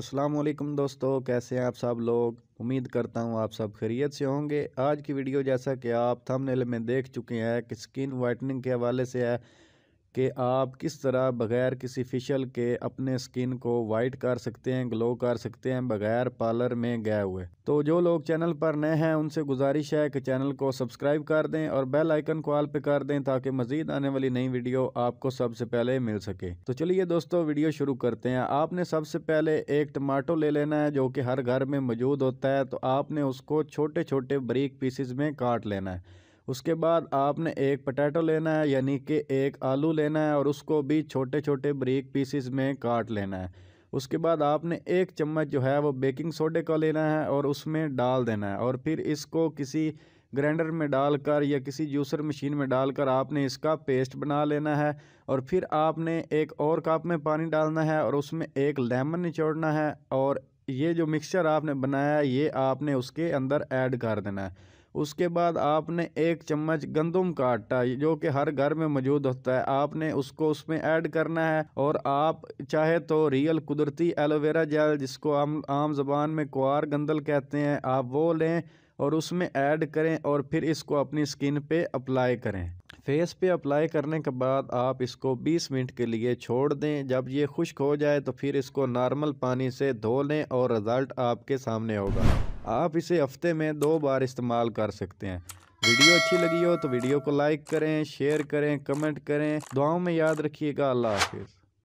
असलम दोस्तों कैसे हैं आप सब लोग उम्मीद करता हूं आप सब खैरियत से होंगे आज की वीडियो जैसा कि आप थंबनेल में देख चुके हैं कि स्किन वाइटनिंग के हवाले से है कि आप किस तरह बग़ैर किसी फिशल के अपने स्किन को वाइट कर सकते हैं ग्लो कर सकते हैं बग़ैर पार्लर में गए हुए तो जो लोग चैनल पर नए हैं उनसे गुजारिश है कि चैनल को सब्सक्राइब कर दें और बेल आइकन को ऑल पे कर दें ताकि मज़ीद आने वाली नई वीडियो आपको सबसे पहले मिल सके तो चलिए दोस्तों वीडियो शुरू करते हैं आपने सबसे पहले एक टमाटो ले लेना है जो कि हर घर में मौजूद होता है तो आपने उसको छोटे छोटे बरीक पीसीज में काट लेना है उसके बाद आपने एक पटैटो लेना है यानी कि एक आलू लेना है और उसको भी छोटे छोटे ब्रिक पीसीस में काट लेना है उसके बाद आपने एक चम्मच जो है वो बेकिंग सोडे का लेना है और उसमें डाल देना है और फिर इसको किसी ग्राइंडर में डालकर या किसी जूसर मशीन में डालकर आपने इसका पेस्ट बना लेना है और फिर आपने एक और कप में पानी डालना है और उसमें एक लेमन निचोड़ना है और ये जो मिक्सचर आपने बनाया ये आपने उसके अंदर ऐड कर देना है उसके बाद आपने एक चम्मच गंदम का आटा जो कि हर घर में मौजूद होता है आपने उसको उसमें ऐड करना है और आप चाहे तो रियल कुदरती एलोवेरा जेल जिसको हम आम जबान में कुआर गंदल कहते हैं आप वो लें और उसमें ऐड करें और फिर इसको अपनी स्किन पे अप्लाई करें फेस पे अप्लाई करने के बाद आप इसको 20 मिनट के लिए छोड़ दें जब ये खुश्क हो जाए तो फिर इसको नॉर्मल पानी से धो लें और रिज़ल्ट आपके सामने होगा आप इसे हफ्ते में दो बार इस्तेमाल कर सकते हैं वीडियो अच्छी लगी हो तो वीडियो को लाइक करें शेयर करें कमेंट करें दुआओं में याद रखिएगा अल्लाह हाफिज़